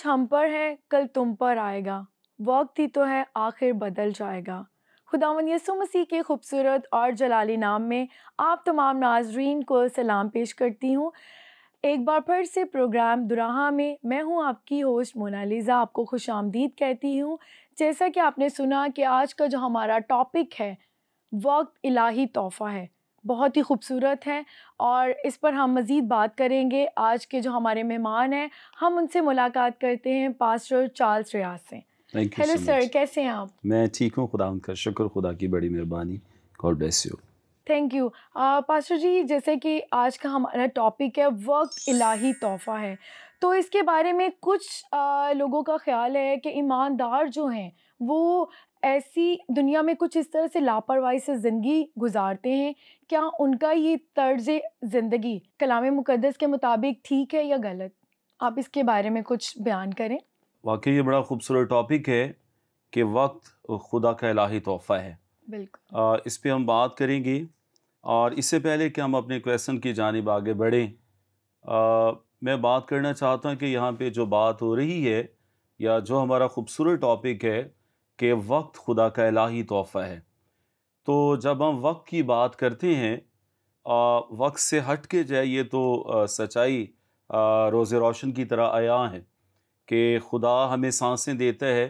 आज हम पर है कल तुम पर आएगा वक्त ही तो है आखिर बदल जाएगा खुदावन यसु मसीह के खूबसूरत और जलाली नाम में आप तमाम नाजरीन को सलाम पेश करती हूँ एक बार फिर से प्रोग्राम दुराहा में मैं हूँ आपकी होस्ट मोनालिज़ा आपको खुश आमदीद कहती हूँ जैसा कि आपने सुना कि आज का जो हमारा टॉपिक है वक्त इलाही तोहफ़ा है बहुत ही खूबसूरत हैं और इस पर हम मज़ीद बात करेंगे आज के जो हमारे मेहमान हैं हम उनसे मुलाकात करते हैं पास्टर चार्ल्स रियाज से हेलो सर कैसे हैं आप मैं ठीक हूँ खुदा उनका शुक्र खुदा की बड़ी मेहरबानी God bless you thank you pastor ji जैसे कि आज का हमारा टॉपिक है वक्त इलाही तोहफ़ा है तो इसके बारे में कुछ आ, लोगों का ख्याल है कि ईमानदार जो हैं वो ऐसी दुनिया में कुछ इस तरह से लापरवाही से ज़िंदगी गुजारते हैं क्या उनका ये तर्ज ज़िंदगी कलाम मुकदस के मुताबिक ठीक है या गलत आप इसके बारे में कुछ बयान करें वाकई ये बड़ा खूबसूरत टॉपिक है कि वक्त खुदा का इलाही तोहफ़ा है बिल्कुल इस पर हम बात करेंगे और इससे पहले कि हम अपने क्वेश्चन की जानब आगे बढ़ें मैं बात करना चाहता हूँ कि यहाँ पे जो बात हो रही है या जो हमारा खूबसूरत टॉपिक है कि वक्त खुदा का इलाही तोहफ़ा है तो जब हम वक्त की बात करते हैं वक्त से हट के ये तो सच्चाई रोज़ रोशन की तरह आया है कि खुदा हमें सांसें देता है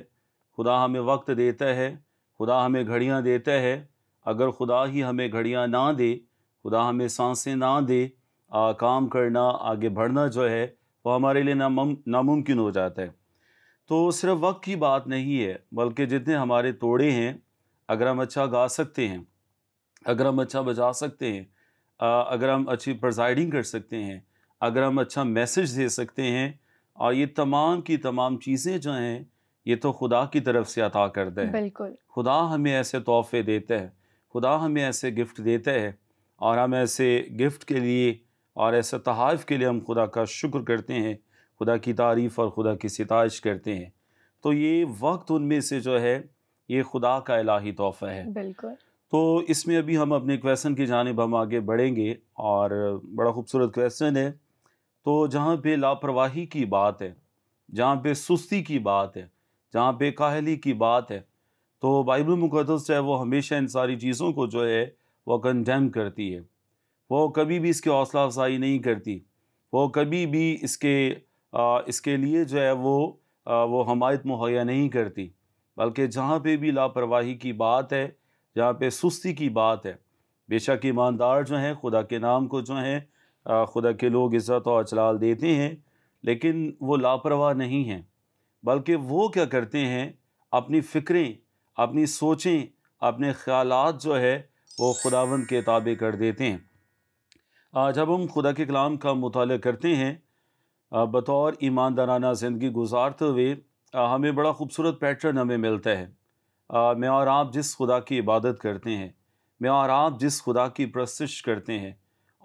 खुदा हमें वक्त देता है खुदा हमें घड़ियाँ देता है अगर खुदा ही हमें घड़ियाँ ना दे खुदा हमें सांसें ना दे आ, काम करना आगे बढ़ना जो है वो हमारे लिए नामुमकिन हो जाता है तो सिर्फ वक्त की बात नहीं है बल्कि जितने हमारे तोड़े हैं अगर हम अच्छा गा सकते हैं अगर हम अच्छा बजा सकते हैं अगर हम अच्छी प्रजाइडिंग कर सकते हैं अगर हम अच्छा मैसेज दे सकते हैं और ये तमाम की तमाम चीज़ें जो हैं ये तो खुदा की तरफ से अता करते हैं बिल्कुल खुदा हमें ऐसे तोहफे देता है खुदा हमें ऐसे गिफ्ट देता है और हम ऐसे गिफ्ट के लिए और ऐसे तहफ़ के लिए हम खुदा का शुक्र करते हैं खुदा की तारीफ़ और खुदा की सितश करते हैं तो ये वक्त उनमें से जो है ये खुदा का इलाही तोहफ़ा है बिल्कुल तो इसमें अभी हम अपने क्वेश्चन की जानब हम आगे बढ़ेंगे और बड़ा खूबसूरत क्वेश्चन है तो जहाँ पे लापरवाही की बात है जहाँ पे सुस्ती की बात है जहाँ पे काहली की बात है तो बाइबल मुकदस है वो हमेशा इन सारी चीज़ों को जो है वो कंडेम करती है वो कभी भी इसके हौसला अफजाई नहीं करती वो कभी भी इसके इसके लिए जो है वो वो हमायत मुहैया नहीं करती बल्कि जहाँ पे भी लापरवाही की बात है जहाँ पे सुस्ती की बात है बेशक ईमानदार जो हैं खुदा के नाम को जो हैं खुदा के लोग इज़्ज़त और अचलाल देते हैं लेकिन वो लापरवाह नहीं हैं बल्कि वो क्या करते हैं अपनी फ़िक्रें अपनी सोचें अपने ख्याल जो है वो खुदावंद के ताबे कर देते हैं जब हम खुदा के कलाम का मुताल करते हैं बतौर ईमानदाराना ज़िंदगी गुजारते हुए हमें बड़ा खूबसूरत पैटर्न हमें मिलता है मैं और आप जिस खुदा की इबादत करते हैं मैं और आप जिस खुदा की प्रस्तिश करते हैं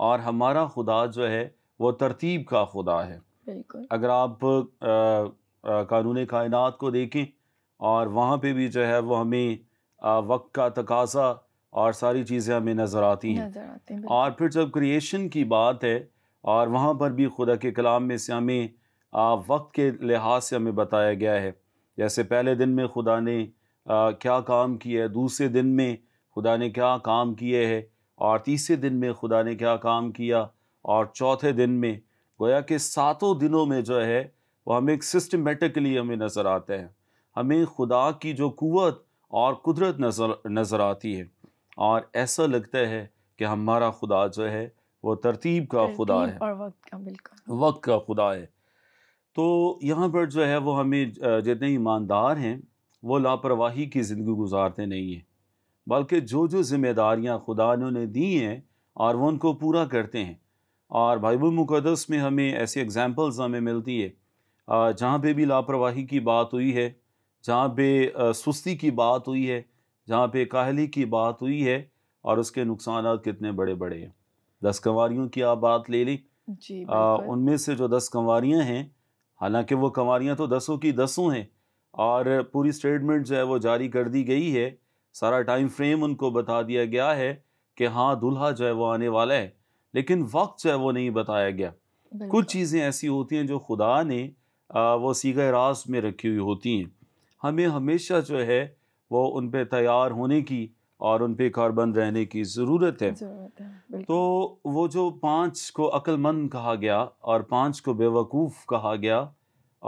और हमारा खुदा जो है वो तरतीब का खुदा है अगर आप कानून कायनात को देखें और वहाँ पे भी जो है वो हमें वक्त का तकाजा और सारी चीज़ें हमें नज़र आती हैं नजर हैं और फिर जब क्रिएशन की बात है और वहाँ पर भी खुदा के कलाम में से हमें वक्त के लिहाज से हमें बताया गया है जैसे पहले दिन में खुदा ने आ, क्या काम किया है दूसरे दिन में खुदा ने क्या काम किए है और तीसरे दिन में खुदा ने क्या काम किया और चौथे दिन में गोया के सातों दिनों में जो है वो हमें एक सिस्टमेटिकली हमें नज़र आते हैं हमें खुदा की जो कुत और कुदरत नज़र नज़र आती है और ऐसा लगता है कि हमारा खुदा जो है वो तरतीब का खुदा है और वक्त का बिल्कुल वक्त का खुदा है तो यहाँ पर जो है वो हमें जितने ईमानदार हैं वो लापरवाही की ज़िंदगी गुजारते नहीं हैं बल्कि जो जो ज़िम्मेदारियाँ खुदा ने दी हैं और वो उनको पूरा करते हैं और बाइबल मुकदस में हमें ऐसी एग्ज़ैम्पल्स हमें मिलती है जहाँ पे भी लापरवाही की बात हुई है जहाँ पे सुस्ती की बात हुई है जहाँ पे काहली की बात हुई है और उसके नुकसान कितने बड़े बड़े हैं दस कंवारियों की आप बात ले ली उनमें से जो दस कंवारियाँ हैं हालांकि वो कंवारियाँ तो दसों की दसों हैं और पूरी स्टेटमेंट जो है वो जारी कर दी गई है सारा टाइम फ्रेम उनको बता दिया गया है कि हाँ दुल्हा जो है वो आने वाला है लेकिन वक्त जो है वो नहीं बताया गया कुछ चीज़ें ऐसी होती हैं जो खुदा ने वो सीधे रास में रखी हुई होती हैं हमें हमेशा जो है वो उन पर तैयार होने की और उन पर कार्बन रहने की ज़रूरत है।, है तो वो जो पाँच को अक्लमंद कहा गया और पाँच को बेवकूफ़ कहा गया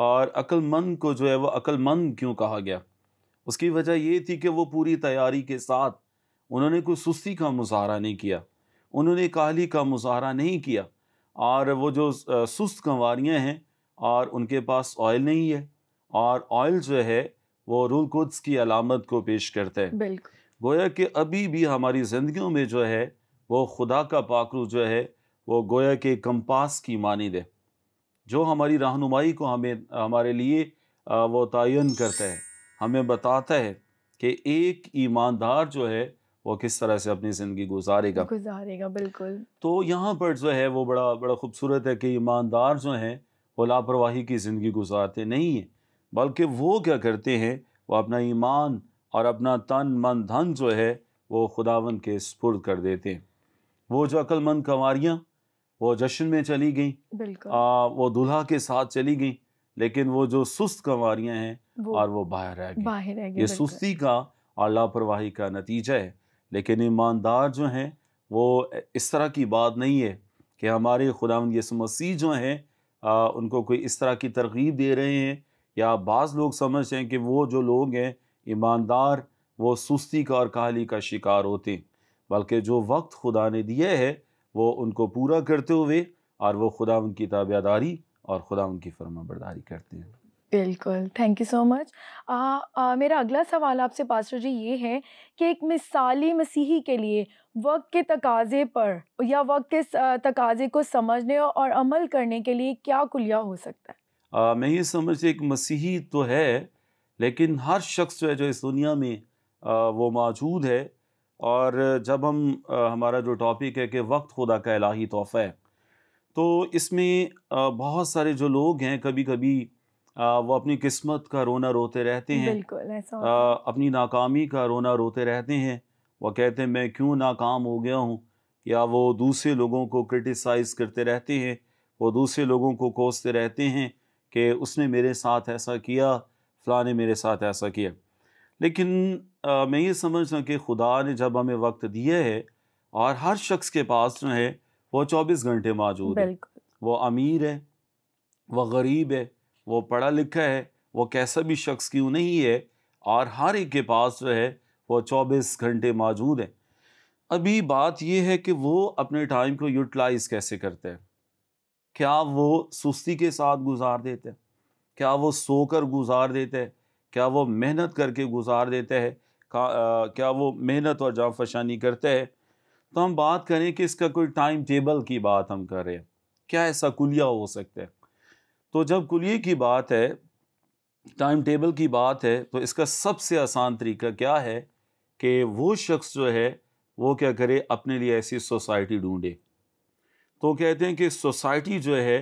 और अक्लमंद को जो है वो अक्लमंद क्यों कहा गया उसकी वजह ये थी कि वो पूरी तैयारी के साथ उन्होंने कोई सुस्ती का मुजाहरा नहीं किया उन्होंने काहली का मुजाहरा नहीं किया और वो जो सुस्त कंवारियाँ हैं और उनके पास ऑयल नहीं है और ऑयल जो है वो रूल कुद्स की अलामत को पेश करते हैं बिल्कुल गोया कि अभी भी हमारी ज़िंदगी में जो है वो खुदा का पाकरू जो है वो गोया के कम्पास की मानद है जो हमारी रहनुमाई को हमें हमारे लिए वो तयन करता है हमें बताता है कि एक ईमानदार जो है वो किस तरह से अपनी ज़िंदगी गुजारेगा गुजारेगा बिल्कुल तो यहाँ पर जो है वो बड़ा बड़ा खूबसूरत है कि ईमानदार जो हैं वो लापरवाही की ज़िंदगी गुजारते नहीं हैं बल्कि वो क्या करते हैं वो अपना ईमान और अपना तन मन धन जो है वो खुदावन के स्पुर्द कर देते हैं वो जो अक्लमंद कंवरियाँ वो जश्न में चली गई वो दूल्हा के साथ चली गई लेकिन वो जो सुस्त कंवरियाँ हैं और वो बाहर रह गई बाहर ये सुस्ती का और लापरवाही का नतीजा है लेकिन ईमानदार जो हैं वो इस तरह की बात नहीं है कि हमारे खुदा यसु मसीह जो हैं उनको कोई इस तरह की तरगीब दे रहे हैं या बाज़ लोग समझ रहे हैं कि वो जो लोग हैं ईमानदार वो सुस्ती का और काहली का शिकार होते बल्कि जो वक्त खुदा ने दिया है वो उनको पूरा करते हुए और वो खुदा उनकी ताबेदारी और खुदा उनकी फर्मा बरदारी करते हैं बिल्कुल थैंक यू सो मच मेरा अगला सवाल आपसे पास्टर जी ये है कि एक मिसाली मसीही के लिए वक्त के तकाजे पर या वक्त के तकाजे को समझने और अमल करने के लिए क्या कुलिया हो सकता है आ, मैं ये समझ एक मसीही तो है लेकिन हर शख्स जो है जो इस दुनिया में वो मौजूद है और जब हम हमारा जो टॉपिक है कि वक्त खुदा का इलाही तोहफ़ा है तो इसमें बहुत सारे जो लोग हैं कभी कभी वो अपनी किस्मत का रोना रोते रहते हैं आ, अपनी नाकामी का रोना रोते रहते हैं वो कहते हैं मैं क्यों नाकाम हो गया हूँ या वो दूसरे लोगों को क्रिटिसाइज़ करते रहते हैं वो दूसरे लोगों को कोसते रहते हैं कि उसने मेरे साथ ऐसा किया फ़लाँ ने मेरे साथ ऐसा किया लेकिन आ, मैं ये समझ रहा कि खुदा ने जब हमें वक्त दिया है और हर शख्स के पास जो है वो चौबीस घंटे मौजूद है वो अमीर है वह गरीब है वो पढ़ा लिखा है वो कैसा भी शख्स क्यों नहीं है और हर एक के पास जो है वो चौबीस घंटे मौजूद है अभी बात यह है कि वो अपने टाइम को यूटिलाइज़ कैसे करते हैं क्या वो सुस्ती के साथ गुजार देते हैं क्या वो सोकर गुजार देता है क्या वो मेहनत करके गुजार देता है क्या वो मेहनत और जाफशानी करता है तो हम बात करें कि इसका कोई टाइम टेबल की बात हम कर रहे क्या ऐसा कुलिया हो सकता है तो जब कुलिए की बात है टाइम टेबल की बात है तो इसका सबसे आसान तरीका क्या है कि वो शख्स जो है वो क्या करे अपने लिए ऐसी सोसाइटी ढूंढे तो कहते हैं कि सोसाइटी जो है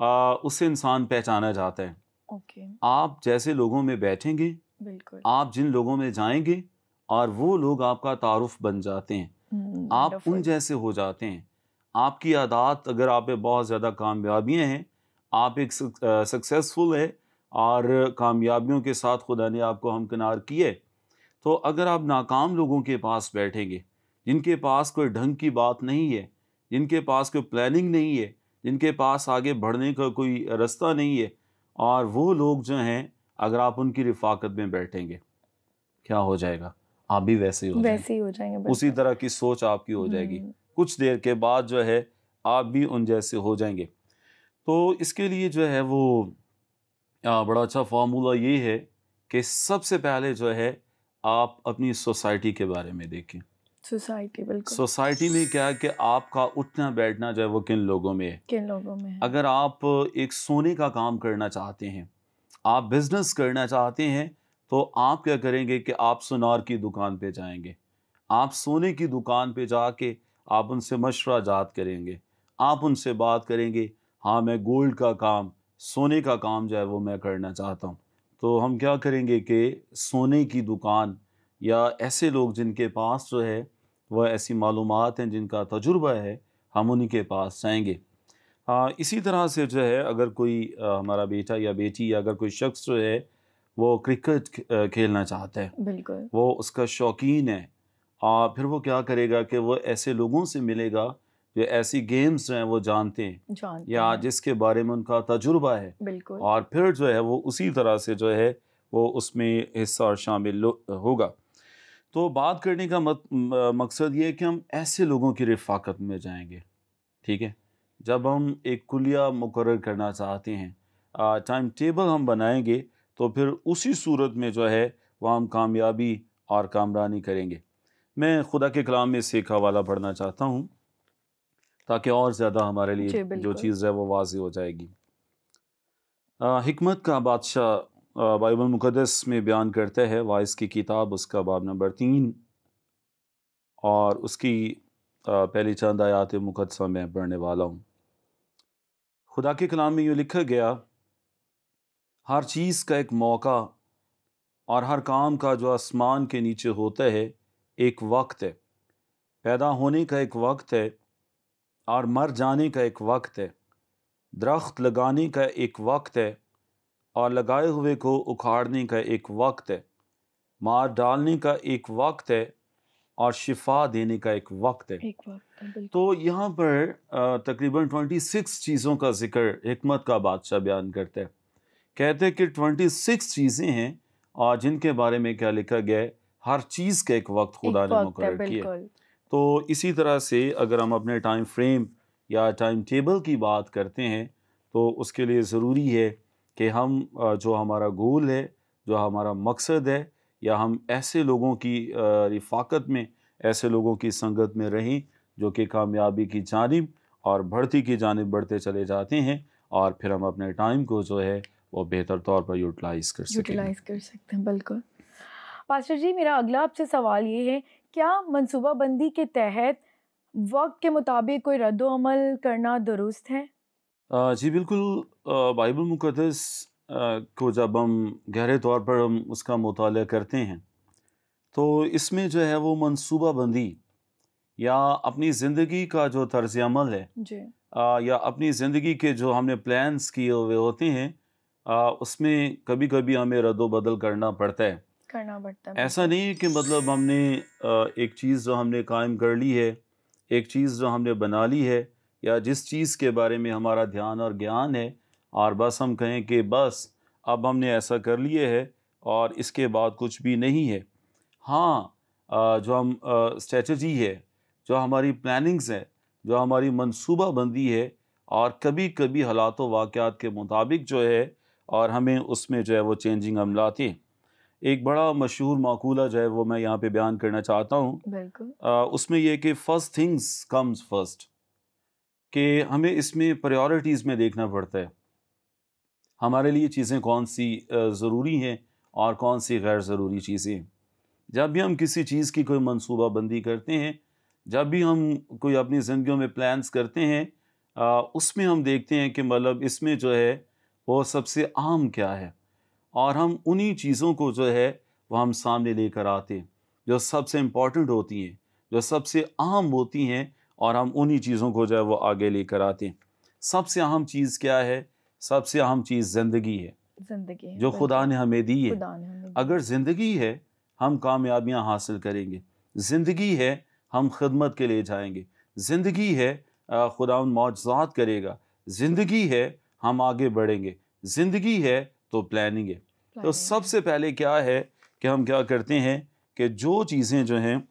आ, उसे इंसान पहचाना जाता है okay. आप जैसे लोगों में बैठेंगे बिल्कुल आप जिन लोगों में जाएंगे और वो लोग आपका तारुफ बन जाते हैं hmm, आप wonderful. उन जैसे हो जाते हैं आपकी आदात अगर आप में बहुत ज़्यादा कामयाबियाँ हैं आप एक सक्सेसफुल है और कामयाबियों के साथ खुदा ने आपको हमकिनार किए तो अगर आप नाकाम लोगों के पास बैठेंगे जिनके पास कोई ढंग की बात नहीं है जिनके पास कोई प्लानिंग नहीं है जिनके पास आगे बढ़ने का कोई रास्ता नहीं है और वो लोग जो हैं अगर आप उनकी रिफाकत में बैठेंगे क्या हो जाएगा आप भी वैसे ही हो वैसे ही हो जाएंगे उसी तरह की सोच आपकी हो जाएगी हम्म। कुछ देर के बाद जो है आप भी उन जैसे हो जाएंगे तो इसके लिए जो है वो आ, बड़ा अच्छा फार्मूला ये है कि सबसे पहले जो है आप अपनी सोसाइटी के बारे में देखें सोसाइटी बिल्कुल सोसाइटी में क्या है कि आपका उठना बैठना जो है वो किन लोगों में है किन लोगों में है अगर आप एक सोने का काम करना चाहते हैं आप बिजनेस करना चाहते हैं तो आप क्या करेंगे कि आप सुनार की दुकान पे जाएंगे आप सोने की दुकान पे जाके आप उनसे मशवरा जात करेंगे आप उनसे बात करेंगे हाँ मैं गोल्ड का काम सोने का काम जो है वो मैं करना चाहता हूँ तो हम क्या करेंगे कि सोने की दुकान या ऐसे लोग जिनके पास जो है वह ऐसी मालूम हैं जिनका तजुर्बा है हम उन्हीं के पास जाएंगे आ, इसी तरह से जो है अगर कोई आ, हमारा बेटा या बेटी या अगर कोई शख्स जो है वो क्रिकेट खेलना चाहता है बिल्कुल वो उसका शौकीन है और फिर वो क्या करेगा कि वो ऐसे लोगों से मिलेगा जो ऐसी गेम्स जो हैं वो जानते हैं जानते या हैं। जिसके बारे में उनका तजुर्बा है बिल्कुल और फिर जो है वो उसी तरह से जो है वो उसमें हिस्सा और शामिल होगा तो बात करने का मत, मकसद ये है कि हम ऐसे लोगों की रफाकत में जाएंगे ठीक है जब हम एक कुलिया मुकर करना चाहते हैं टाइम टेबल हम बनाएंगे तो फिर उसी सूरत में जो है वह हम कामयाबी और कामरानी करेंगे मैं खुदा के कलाम में सीखा वाला पढ़ना चाहता हूँ ताकि और ज़्यादा हमारे लिए जो चीज़ है वो वाज हो जाएगी आ, हिकमत का बादशाह बाइबल मुक़दस में बयान करता है वाइस की किताब उसका बाब नंबर तीन और उसकी पहली चंद आयात मुकदसा में पढ़ने वाला हूँ खुदा के कलाम में यूँ लिखा गया हर चीज़ का एक मौका और हर काम का जो आसमान के नीचे होता है एक वक्त है पैदा होने का एक वक्त है और मर जाने का एक वक्त है दरख्त लगाने का एक वक्त है और लगाए हुए को उखाड़ने का एक वक्त है मार डालने का एक वक्त है और शिफा देने का एक वक्त है एक वक्त तो यहाँ पर तकरीबन ट्वेंटी सिक्स चीज़ों का जिक्र हमत का बादशाह बयान करता है कहते हैं कि ट्वेंटी सिक्स चीज़ें हैं और जिनके बारे में क्या लिखा गया है हर चीज़ का एक वक्त खुदा ने मुकर किया तो इसी तरह से अगर हम अपने टाइम फ्रेम या टाइम टेबल की बात करते हैं तो उसके लिए ज़रूरी है कि हम जो हमारा गोल है जो हमारा मकसद है या हम ऐसे लोगों की रिफाकत में ऐसे लोगों की संगत में रहें जो कि कामयाबी की जानब और बढ़ती की जानब बढ़ते चले जाते हैं और फिर हम अपने टाइम को जो है वो बेहतर तौर पर यूटिलाइज़ कर यूटिलाइज़ कर सकते हैं बिल्कुल पास्टर जी मेरा अगला आपसे सवाल ये है क्या बंदी के तहत वक्त के मुताबिक कोई रद्दमल करना दुरुस्त है जी बिल्कुल बाइबल मुक़दस को जब हम गहरे तौर पर हम उसका मताल करते हैं तो इसमें जो है वो मनसूबा बंदी या अपनी ज़िंदगी का जो तर्ज अमल है आ, या अपनी ज़िंदगी के जो हमने प्लान्स किए हुए होते हैं आ, उसमें कभी कभी हमें रद्द बदल करना पड़ता है करना पड़ता है ऐसा नहीं है कि मतलब हमने एक चीज़ जो हमने कायम कर ली है एक चीज़ जो हमने बना ली है या जिस चीज़ के बारे में हमारा ध्यान और ज्ञान है और बस हम कहें कि बस अब हमने ऐसा कर लिए है और इसके बाद कुछ भी नहीं है हाँ जो हम स्ट्रेटजी है जो हमारी प्लानिंग्स हैं जो हमारी मनसूबा बंदी है और कभी कभी हालात वाक़ात के मुताबिक जो है और हमें उसमें जो है वो चेंजिंग हम लाते हैं एक बड़ा मशहूर माकूला जो है वो मैं यहाँ पे बयान करना चाहता हूँ उसमें यह कि फ़र्स्ट थिंग्स कम्स फर्स्ट कि हमें इसमें प्रायोरिटीज़ में देखना पड़ता है हमारे लिए चीज़ें कौन सी ज़रूरी हैं और कौन सी गैर ज़रूरी चीज़ें जब भी हम किसी चीज़ की कोई मनसूबा बंदी करते हैं जब भी हम कोई अपनी ज़िंदगी में प्लान्स करते हैं उसमें हम देखते हैं कि मतलब इसमें जो है वो सबसे आम क्या है और हम उन्हीं चीज़ों को जो है वह हम सामने लेकर आते हैं जो सबसे इम्पॉर्टेंट होती हैं जो सबसे आम होती हैं और हम उन्हीं चीज़ों को जो है वो आगे लेकर आते हैं सबसे अहम चीज़ क्या है सबसे अहम चीज़ ज़िंदगी है जिंदगी जो खुदा ने हमें दी है अगर ज़िंदगी है हम कामयाबियाँ हासिल करेंगे ज़िंदगी है हम खदमत के लिए जाएंगे ज़िंदगी है खुदा मौजात करेगा ज़िंदगी है हम आगे बढ़ेंगे ज़िंदगी है तो प्लानिंग है तो सबसे पहले क्या है कि हम क्या करते हैं कि जो चीज़ें जो हैं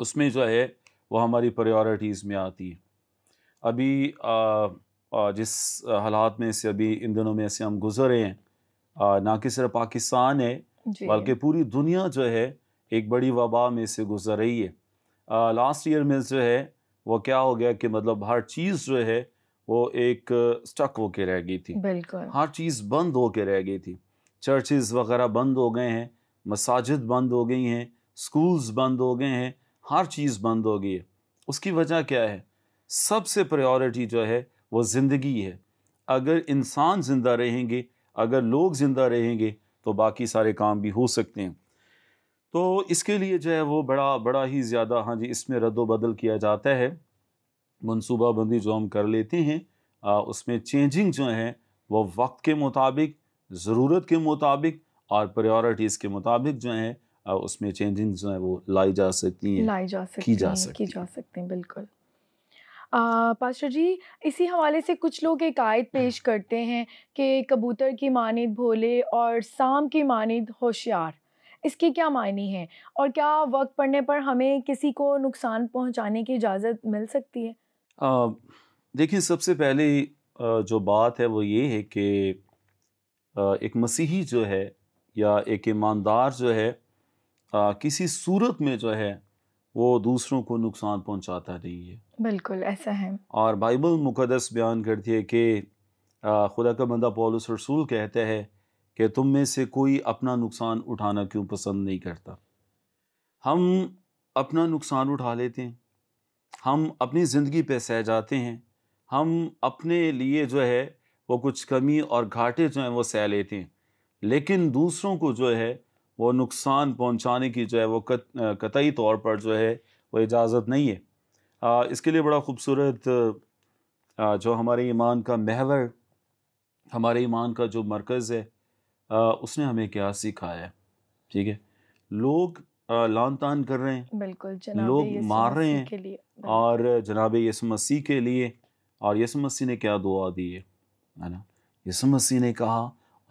उसमें जो है वो हमारी प्रायोरिटीज़ में आती हैं अभी आ, जिस हालात में से अभी इन दिनों में से हम गुजर रहे हैं ना कि सिर्फ पाकिस्तान है बल्कि पूरी दुनिया जो है एक बड़ी वबा में से गुजर रही है लास्ट ईयर में जो है वो क्या हो गया कि मतलब हर चीज़ जो है वो एक स्टक होके रह गई थी हर चीज़ बंद हो के रह गई थी चर्चेज़ वगैरह बंद हो गए हैं मसाजिद बंद हो गई हैं स्कूल्स बंद हो गए हैं हर चीज़ बंद हो गई है उसकी वजह क्या है सबसे प्रायोरिटी जो है वो ज़िंदगी है अगर इंसान ज़िंदा रहेंगे अगर लोग ज़िंदा रहेंगे तो बाकी सारे काम भी हो सकते हैं तो इसके लिए जो है वो बड़ा बड़ा ही ज़्यादा हाँ जी इसमें रद्द किया जाता है मनसूबा बंदी जो हम कर लेते हैं आ, उसमें चेंजिंग जो है वह वक्त के मुताबिक ज़रूरत के मुताबिक और प्रायोरिटीज़ के मुताबिक जो है उसमें चेंजिंग जो है वो लाई जा सकती हैं लाई जा सकती की जा सकती की जा सकती हैं बिल्कुल पाशा जी इसी हवाले से कुछ लोग एक आयत हाँ। पेश करते हैं कि कबूतर की मानद भोले और शाम की मानद होशियार इसके क्या मायने हैं और क्या वक्त पड़ने पर हमें किसी को नुकसान पहुंचाने की इजाज़त मिल सकती है देखिए सबसे पहले जो बात है वो ये है कि एक मसीही जो है या एक ईमानदार जो है किसी सूरत में जो है वो दूसरों को नुकसान पहुंचाता नहीं है बिल्कुल ऐसा है और बाइबल मुकदस बयान करती है कि खुदा का बंदा पोलस रसूल कहता है कि तुम में से कोई अपना नुकसान उठाना क्यों पसंद नहीं करता हम अपना नुकसान उठा लेते हैं हम अपनी ज़िंदगी पे सह जाते हैं हम अपने लिए जो है वो कुछ कमी और घाटे जो हैं वो सह लेते हैं लेकिन दूसरों को जो है वो नुकसान पहुंचाने की जो है वो कत, कतई तौर पर जो है वो इजाज़त नहीं है इसके लिए बड़ा ख़ूबसूरत जो हमारे ईमान का महवर हमारे ईमान का जो मरकज़ है उसने हमें क्या सिखाया है ठीक है लोग लान तान कर रहे हैं बिल्कुल लोग मार रहे हैं और जनाब यसु मसीह के लिए और यसु मसीह ने क्या दुआ दी है ना यसु मसीह ने कहा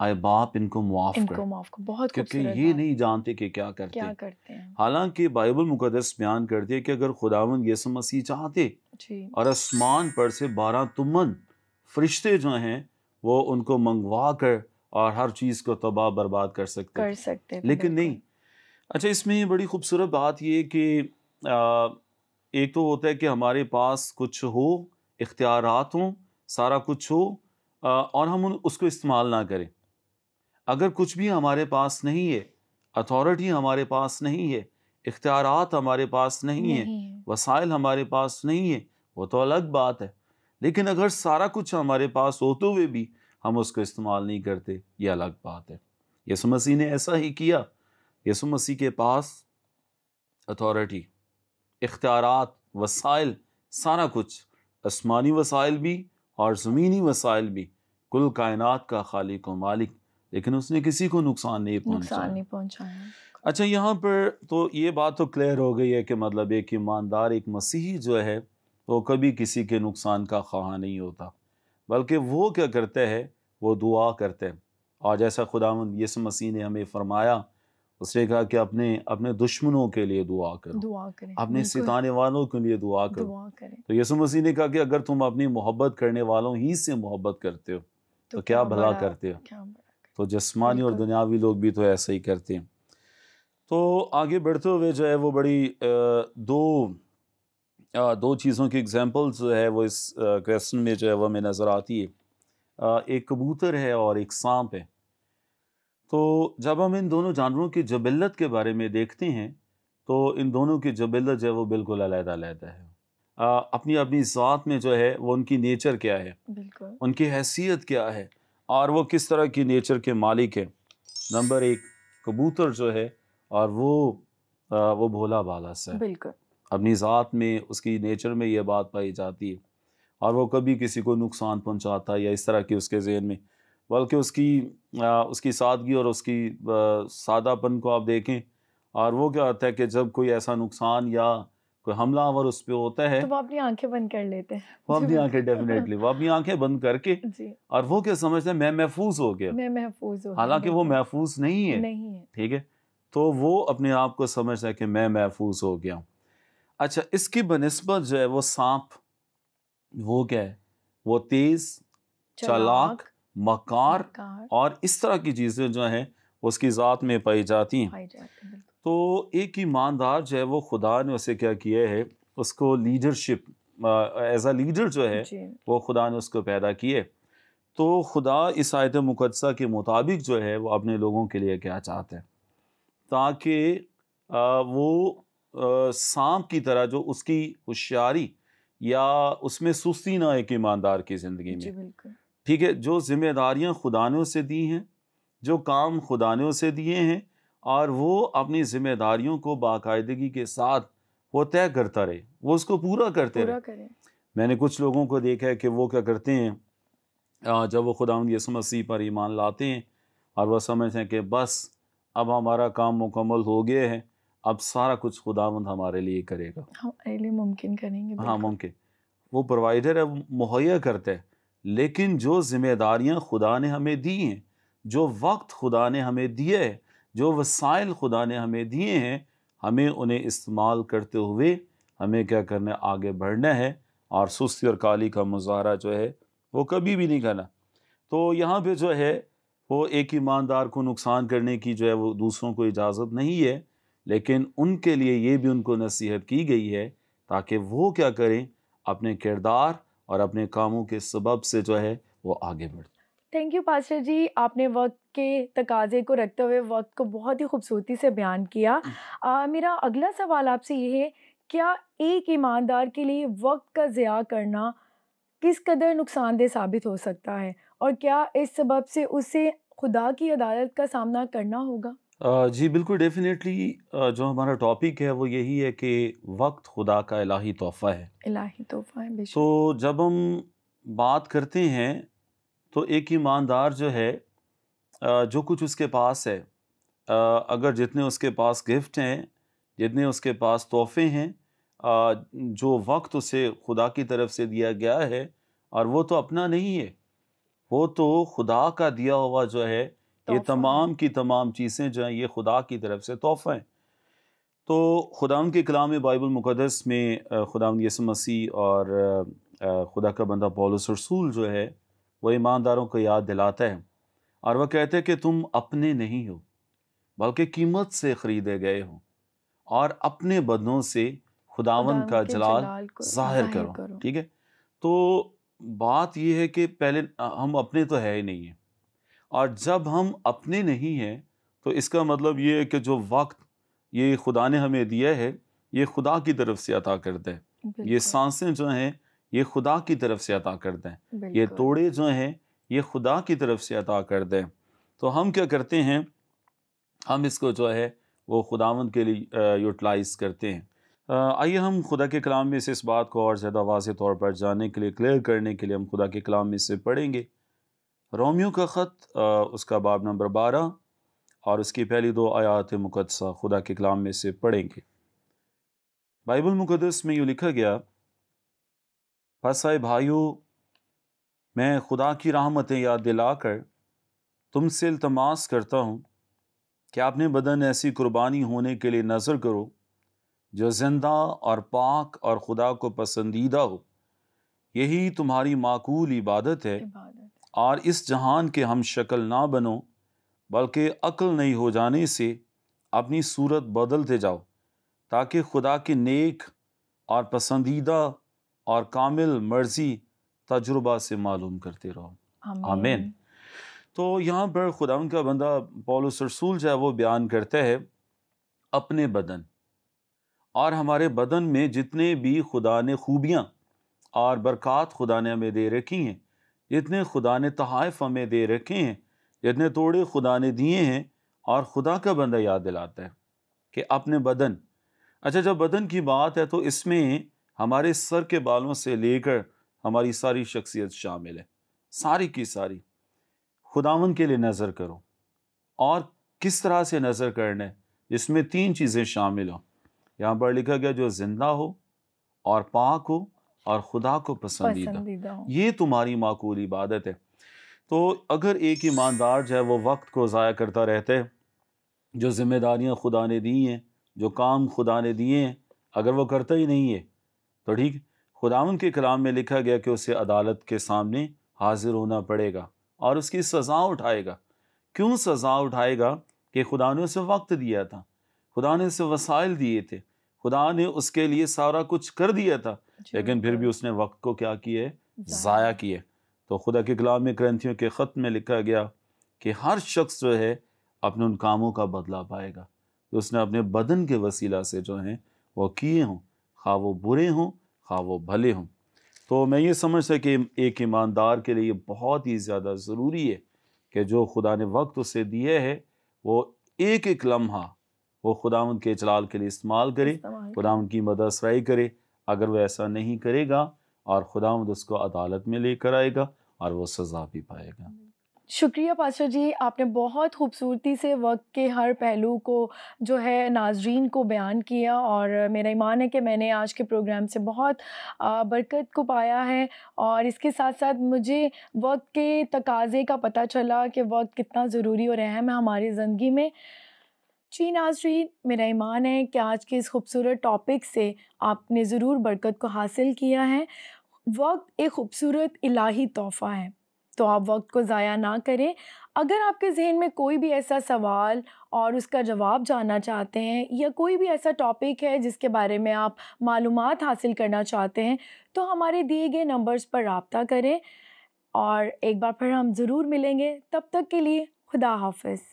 आए बाप इनको माफ इनको कर बहुत क्योंकि ये नहीं जानते कि क्या करते क्या करते हैं हालांकि बाइबल मुकदस बयान करती है कि अगर खुदावन यसु मसीह चाहते और आसमान पर से बारह तुमन फरिश्ते जो हैं वो उनको मंगवा कर और हर चीज़ को तबाह बर्बाद कर सकते कर सकते लेकिन नहीं अच्छा इसमें बड़ी खूबसूरत बात ये कि एक तो होता है कि हमारे पास कुछ हो इख्तियार हों सारा कुछ हो आ, और हम उन उसको इस्तेमाल ना करें अगर कुछ भी हमारे पास नहीं है अथॉरिटी हमारे पास नहीं है इख्तियार हमारे पास नहीं है वसाइल हमारे पास नहीं है वो तो अलग बात है लेकिन अगर सारा कुछ हमारे पास होते हुए भी हम उसको इस्तेमाल नहीं करते ये अलग बात है यसु मसीह ने ऐसा ही किया यसु मसीह के पास अथॉरिटी इख्तियार वसाइल सारा कुछ आसमानी वसाइल भी और ज़मीनी वसाइल भी कुल कायनात का खालिक व मालिक लेकिन उसने किसी को नुकसान नहीं पहुँचा नहीं पहुँचा हाँ, अच्छा यहाँ पर तो ये बात तो क्लियर हो गई है कि मतलब एक ईमानदार एक मसीही जो है वो कभी किसी के नुकसान का खवा नहीं होता बल्कि वो क्या करते हैं वो दुआ करते हैं और जैसा खुदा यस मसीह ने हमें फरमाया उसने कहा कि अपने अपने दुश्मनों के लिए दुआ करो दुआ करें अपने सिताने वालों के लिए दुआ करो दुआ करें तो यसु मसीह ने कहा कि अगर तुम अपनी मोहब्बत करने वालों ही से मोहब्बत करते हो तो, तो क्या, क्या भला करते हो तो जस्मानी और दुनियावी लोग भी तो ऐसा ही करते हैं तो आगे बढ़ते हुए जो है वो बड़ी दो दो चीज़ों की एग्जांपल्स जो है वो इस क्वेश्चन में जो है वो हमें नज़र आती है एक कबूतर है और एक सांप है तो जब हम इन दोनों जानवरों की जबिलत के बारे में देखते हैं तो इन दोनों की जबिलत जो है वो बिल्कुल अलहदा लहदा है आ, अपनी अपनी ज़ात में जो है वो उनकी नेचर क्या है उनकी हैसियत क्या है और वो किस तरह की नेचर के मालिक हैं नंबर एक कबूतर जो है और वो आ, वो भोला भाला से बिल्कुल अपनी ज़ात में उसकी नेचर में ये बात पाई जाती है और वो कभी किसी को नुकसान पहुंचाता या इस तरह की उसके जहन में बल्कि उसकी आ, उसकी सादगी और उसकी आ, सादापन को आप देखें और वो क्या होता है कि जब कोई ऐसा नुकसान या कोई हमला और उस पर होता है तो वो अपनी आंखें बंद कर लेते हैं वो अपनी आंखें डेफिनेटली वो अपनी आंखें बंद करके और वो क्या समझते हैं मैं महफूज हो गया मैं महफूज हो हालांकि वो महफूज नहीं है नहीं है ठीक है तो वो अपने आप को समझता है कि मैं महफूज हो गया हूँ अच्छा इसकी बनस्बत जो है वो सांप वो क्या है वो तेज चलाक मकार और इस तरह की चीज़ें जो है उसकी ज़ात में पाई जाती हैं तो एक ईमानदार जो है वो खुदा ने उसे क्या किया है उसको लीडरशिप एज अ लीडर जो है वो खुदा ने उसको पैदा किए तो खुदा इस आयत मुकदसा के मुताबिक जो है वो अपने लोगों के लिए क्या चाहते हैं ताकि वो सांप की तरह जो उसकी होशियारी या उसमें सुस्ती ना एक ईमानदार की ज़िंदगी में ठीक है जो जिम्मेदारियां खुदाने से दी हैं जो काम खुदाने से दिए हैं और वो अपनी जिम्मेदारियों को बाकायदगी के साथ वो तय करता रहे वो उसको पूरा करते पूरा रहे मैंने कुछ लोगों को देखा है कि वो क्या करते हैं जब वो खुदा यसु मसीह पर ईमान लाते हैं और वह समझते हैं कि बस अब हमारा काम मुकम्मल हो गया है अब सारा कुछ खुदावंद हमारे लिए करेगा मुमकिन करेंगे हाँ मुमकिन वो प्रोवाइडर है मुहैया करता है लेकिन जो जिम्मेदारियां खुदा ने हमें दी हैं जो वक्त खुदा ने हमें दिया है जो वसाइल खुदा ने हमें दिए हैं हमें उन्हें इस्तेमाल करते हुए हमें क्या करना है आगे बढ़ना है और सुस्ती और काली का मुजाहरा जो है वो कभी भी नहीं करना तो यहाँ पे जो है वो एक ईमानदार को नुकसान करने की जो है वो दूसरों को इजाज़त नहीं है लेकिन उनके लिए ये भी उनको नसीहत की गई है ताकि वो क्या करें अपने किरदार और अपने कामों के सबब से जो है वो आगे बढ़ें थैंक यू पाशा जी आपने वक्त के तकाजे को रखते हुए वक्त को बहुत ही खूबसूरती से बयान किया हम्म। आ, मेरा अगला सवाल आपसे ये है क्या एक ईमानदार के लिए वक्त का ज़िया करना किस कदर नुकसानदेह साबित हो सकता है और क्या इस सबब से उसे खुदा की अदालत का सामना करना होगा जी बिल्कुल डेफिनेटली जो हमारा टॉपिक है वो यही है कि वक्त खुदा का इलाही तोहफ़ा है इलाही तोहफ़ा है तो जब हम बात करते हैं तो एक ईमानदार जो है जो कुछ उसके पास है अगर जितने उसके पास गिफ्ट हैं जितने उसके पास तोहफे हैं जो वक्त उसे खुदा की तरफ से दिया गया है और वो तो अपना नहीं है वो तो खुदा का दिया हुआ जो है ये तमाम की तमाम चीज़ें जो हैं ये खुदा की तरफ से तोहफ़े हैं तो खुदा के कलाम बाइबल मुक़दस में खुदा यसु मसीह और खुदा का बंदा पॉलस जो है वो ईमानदारों को याद दिलाता है और वह कहते हैं कि तुम अपने नहीं हो बल्कि कीमत से ख़रीदे गए हो और अपने बदनों से खुदावन का जलाल जाहिर करो ठीक है तो बात यह है कि पहले हम अपने तो है ही नहीं है और जब हम अपने नहीं हैं तो इसका मतलब ये है कि जो वक्त ये खुदा ने हमें दिया है ये खुदा की तरफ से अता करता है ये सांसें जो हैं ये खुदा की तरफ से अता कर दें ये तोड़े जो हैं ये खुदा की तरफ से अता कर दें तो हम क्या करते हैं हम इसको जो है वो खुदावंद के लिए यूटिलाइज़ करते हैं आइए हम खुदा के कलाम में से इस बात को और ज़्यादा वाज तौर पर जानने के लिए क्लियर करने के लिए हम खुदा के कलाम में से पढ़ेंगे रोमियो का ख़त उसका बाब नंबर बारह और उसकी पहली दो आयात मुकदसा खुदा के कलाम में से पढ़ेंगे बाइबल मुकदस में यूँ लिखा गया फसाए भाइयों मैं खुदा की रहमतें याद दिलाकर तुमसे इल्तमास करता हूँ कि आपने बदन ऐसी कुर्बानी होने के लिए नज़र करो जो जिंदा और पाक और खुदा को पसंदीदा हो यही तुम्हारी माकूल इबादत है और इस जहान के हम शक्ल ना बनो बल्कि अक्ल नहीं हो जाने से अपनी सूरत बदलते जाओ ताकि खुदा के नेक और पसंदीदा और कामिल मर्जी तजुर्बा से मालूम करते रहो आमीन तो यहाँ पर खुदा का बंदा पोलो सरसूल जो है वो बयान करता है अपने बदन और हमारे बदन में जितने भी खुदा ने खूबियाँ और बरक़ात खुदा ने हमें दे रखी हैं जितने खुदा ने तहफ़ हमें दे रखे हैं जितने तोड़े खुदा ने दिए हैं और खुदा का बंदा याद दिलाता है कि अपने बदन अच्छा जब बदन की बात है तो इसमें हमारे सर के बालों से लेकर हमारी सारी शख्सियत शामिल है सारी की सारी खुदावन के लिए नज़र करो और किस तरह से नज़र करना है इसमें तीन चीज़ें शामिल हों यहाँ पर लिखा गया जो ज़िंदा हो और पाक हो और खुदा को पसंदीदा ये तुम्हारी माकूल इबादत है तो अगर एक ईमानदार जो है वो वक्त को ज़ाया करता रहता है जो जिम्मेदारियाँ खुदा ने दी हैं जो काम खुदा ने दिए हैं अगर वो करता ही नहीं है तो ठीक खुदाउन के कलाम में लिखा गया कि उसे अदालत के सामने हाजिर होना पड़ेगा और उसकी सज़ा उठाएगा क्यों सज़ा उठाएगा कि खुदा ने उसे वक्त दिया था खुदा ने उसे वसाइल दिए थे खुदा ने उसके लिए सारा कुछ कर दिया था लेकिन फिर भी उसने वक्त को क्या किया है ज़ाया किए तो खुदा के कलाम में ग्रंथियों के ख़त में लिखा गया कि हर शख्स जो है अपने उन कामों का बदला पाएगा तो उसने अपने बदन के वसीला से जो हैं वो किए हों खा वो बुरे हों खा वो भले हों तो मैं ये समझ सके एक ईमानदार के लिए बहुत ही ज़्यादा ज़रूरी है कि जो खुदा ने वक्त उसे दिया है वो एक एक लम्हा वो खुदा के इजलाल के लिए इस्तेमाल करे खुदा की मदद सराई करे अगर वह ऐसा नहीं करेगा और खुदा उसको अदालत में लेकर आएगा और वह सज़ा भी पाएगा शुक्रिया पाशा जी आपने बहुत खूबसूरती से वक्त के हर पहलू को जो है नाजरीन को बयान किया और मेरा ईमान है कि मैंने आज के प्रोग्राम से बहुत बरकत को पाया है और इसके साथ साथ मुझे वक्त के तकाजे का पता चला कि वक्त कितना ज़रूरी और अहम है हमारी ज़िंदगी में जी नाजरीन मेरा ईमान है कि आज के इस खूबसूरत टॉपिक से आपने ज़रूर बरकत को हासिल किया है वक्त एक खूबसूरत इलाही तोहफ़ा है तो आप वक्त को ज़ाया ना करें अगर आपके जहन में कोई भी ऐसा सवाल और उसका जवाब जानना चाहते हैं या कोई भी ऐसा टॉपिक है जिसके बारे में आप मालूम हासिल करना चाहते हैं तो हमारे दिए गए नंबर्स पर रबता करें और एक बार फिर हम ज़रूर मिलेंगे तब तक के लिए खुदा हाफ